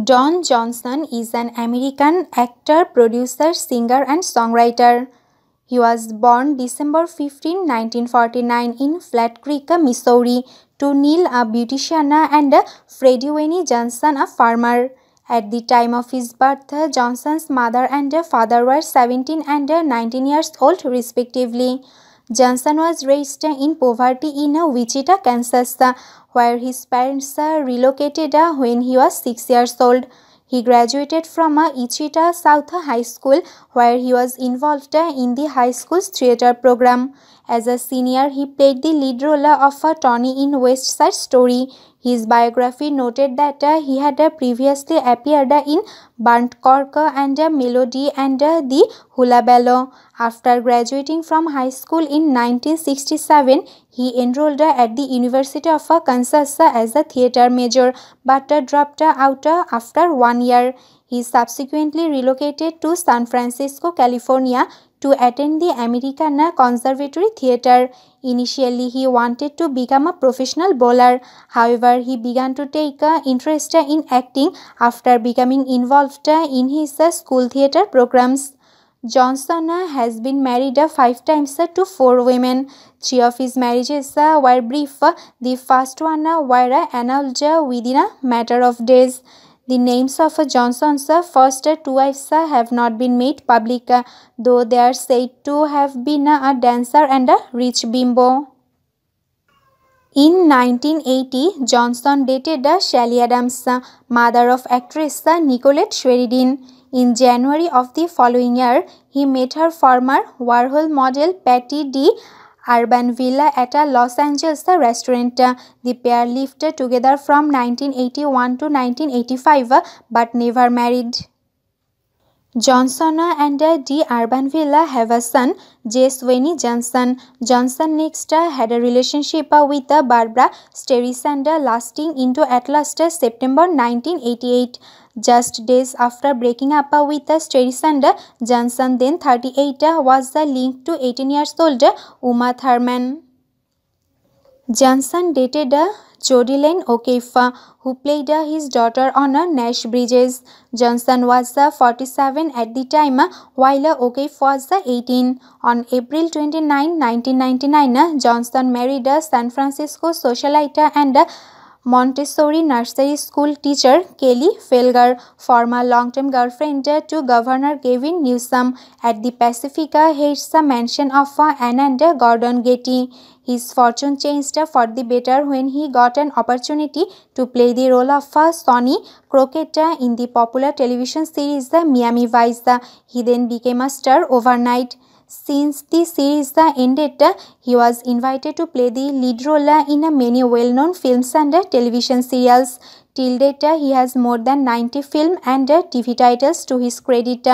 Don Johnson is an American actor, producer, singer, and songwriter. He was born December 15, 1949 in Flat Creek, Missouri to Neil, a beautician, and Freddie Winnie Johnson, a farmer. At the time of his birth, Johnson's mother and father were 17 and 19 years old respectively. Johnson was raised in poverty in Wichita, Kansas, where his parents relocated when he was 6 years old. He graduated from Wichita South High School, where he was involved in the high school's theater program. As a senior, he played the lead role of Tony in West Side Story. His biography noted that uh, he had uh, previously appeared in Burnt Cork and uh, Melody and The Hula Bello. After graduating from high school in 1967, he enrolled at the University of Kansas as a theater major but dropped out after one year. He subsequently relocated to San Francisco, California to attend the Americana Conservatory Theater. Initially, he wanted to become a professional bowler. However, he began to take an uh, interest in acting after becoming involved in his uh, school theater programs. Johnson uh, has been married five times to four women. Three of his marriages were brief. The first one were annulled within a matter of days. The names of Johnson's first two wives have not been made public, uh, though they are said to have been a dancer and a rich bimbo. In 1980, Johnson dated uh, Shelley Adams, uh, mother of actress Nicolette Sheridan. In January of the following year, he met her former Warhol model Patty D urban villa at Los Angeles restaurant. The pair lived together from 1981 to 1985 but never married. Johnson and D. Urban Villa have a son, J. Sweeney Johnson. Johnson next had a relationship with Barbara Streisand lasting into at last September 1988. Just days after breaking up with Streisand, Johnson, then 38, was linked to 18 years old Uma Thurman. Johnson dated Jodilyn O'Keefe, who played his daughter on Nash Bridges. Johnson was 47 at the time, while O'Keefe was 18. On April 29, 1999, Johnson married a San Francisco socialite and Montessori nursery school teacher Kelly Felger, former long-term girlfriend to Governor Gavin Newsom at the Pacifica, hates the of Ananda and Gordon Getty. His fortune changed for the better when he got an opportunity to play the role of Sonny Crockett in the popular television series The Miami Vice. He then became a star overnight. Since the series ended, he was invited to play the lead role in many well-known films and television serials. Till date, he has more than 90 film and TV titles to his credit.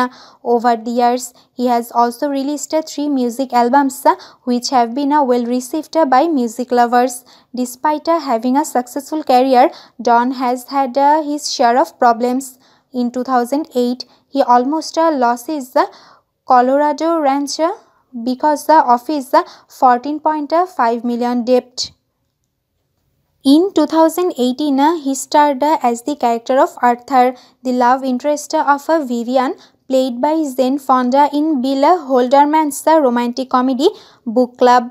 Over the years, he has also released three music albums which have been uh, well received by music lovers. Despite uh, having a successful career, Don has had uh, his share of problems. In 2008, he almost lost his Colorado Rancher because the office the 14.5 million debt. In 2018, he starred as the character of Arthur, the love interest of Vivian, played by Zen Fonda in Bill Holderman's romantic comedy Book Club.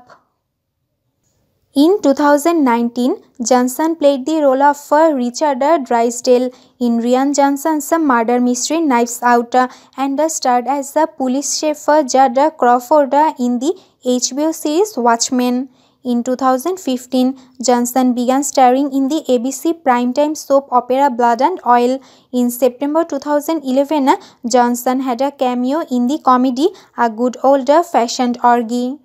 In 2019, Johnson played the role of uh, Richard uh, Drysdale in Ryan Johnson's murder mystery Knives Out uh, and starred as the police chief Judd Crawford in the HBO series Watchmen. In 2015, Johnson began starring in the ABC primetime soap opera Blood and Oil. In September 2011, Johnson had a cameo in the comedy A Good Old Fashioned Orgy.